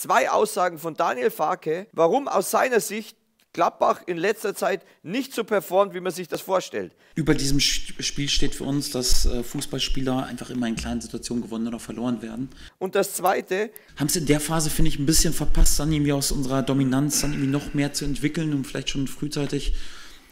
zwei Aussagen von Daniel Farke, warum aus seiner Sicht Gladbach in letzter Zeit nicht so performt, wie man sich das vorstellt. Über diesem Spiel steht für uns, dass äh, Fußballspieler einfach immer in kleinen Situationen gewonnen oder verloren werden. Und das Zweite. Haben sie in der Phase, finde ich, ein bisschen verpasst, dann irgendwie aus unserer Dominanz dann irgendwie noch mehr zu entwickeln, und vielleicht schon frühzeitig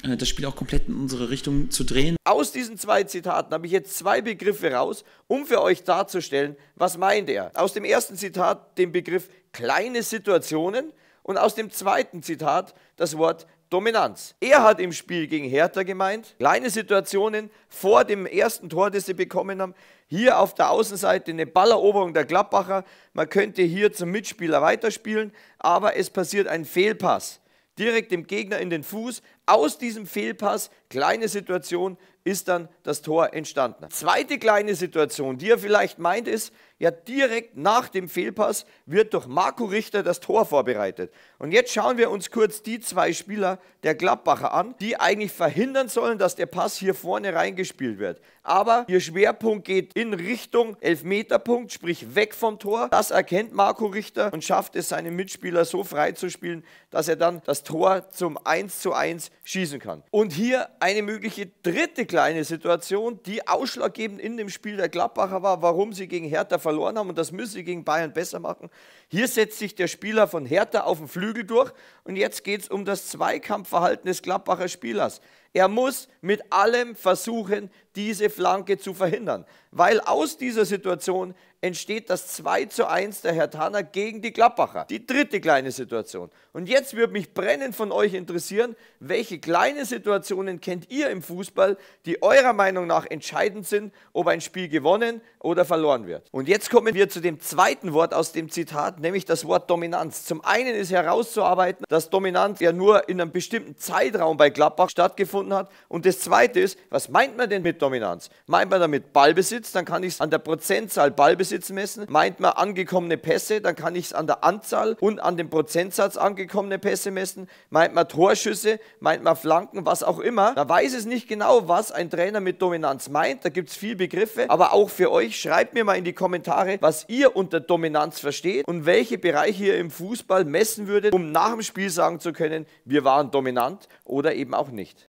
äh, das Spiel auch komplett in unsere Richtung zu drehen. Aus diesen zwei Zitaten habe ich jetzt zwei Begriffe raus, um für euch darzustellen, was meint er. Aus dem ersten Zitat den Begriff kleine Situationen und aus dem zweiten Zitat das Wort Dominanz. Er hat im Spiel gegen Hertha gemeint, kleine Situationen vor dem ersten Tor, das sie bekommen haben. Hier auf der Außenseite eine Balleroberung der Gladbacher. Man könnte hier zum Mitspieler weiterspielen, aber es passiert ein Fehlpass direkt dem Gegner in den Fuß, aus diesem Fehlpass, kleine Situation, ist dann das Tor entstanden. Zweite kleine Situation, die er vielleicht meint, ist, ja direkt nach dem Fehlpass wird durch Marco Richter das Tor vorbereitet. Und jetzt schauen wir uns kurz die zwei Spieler der Gladbacher an, die eigentlich verhindern sollen, dass der Pass hier vorne reingespielt wird. Aber ihr Schwerpunkt geht in Richtung Elfmeterpunkt, sprich weg vom Tor. Das erkennt Marco Richter und schafft es, seinen Mitspieler so frei zu spielen, dass er dann das Tor zum 1:1 schießen kann. Und hier eine mögliche dritte Klasse kleine Situation, die ausschlaggebend in dem Spiel der Gladbacher war, warum sie gegen Hertha verloren haben. Und das müssen sie gegen Bayern besser machen. Hier setzt sich der Spieler von Hertha auf den Flügel durch. Und jetzt geht es um das Zweikampfverhalten des Gladbacher Spielers. Er muss mit allem versuchen, diese Flanke zu verhindern, weil aus dieser Situation entsteht das 2 zu 1 der Herr Tanner gegen die Gladbacher. Die dritte kleine Situation. Und jetzt würde mich brennend von euch interessieren, welche kleinen Situationen kennt ihr im Fußball, die eurer Meinung nach entscheidend sind, ob ein Spiel gewonnen oder verloren wird. Und jetzt kommen wir zu dem zweiten Wort aus dem Zitat, nämlich das Wort Dominanz. Zum einen ist herauszuarbeiten, dass Dominanz ja nur in einem bestimmten Zeitraum bei Gladbach stattgefunden stattgefunden hat. Und das Zweite ist, was meint man denn mit Dominanz? Meint man damit Ballbesitz, dann kann ich es an der Prozentzahl Ballbesitz messen. Meint man angekommene Pässe, dann kann ich es an der Anzahl und an dem Prozentsatz angekommene Pässe messen. Meint man Torschüsse, meint man Flanken, was auch immer. Da weiß es nicht genau, was ein Trainer mit Dominanz meint. Da gibt es viele Begriffe. Aber auch für euch, schreibt mir mal in die Kommentare, was ihr unter Dominanz versteht und welche Bereiche ihr im Fußball messen würdet, um nach dem Spiel sagen zu können, wir waren dominant oder eben auch nicht.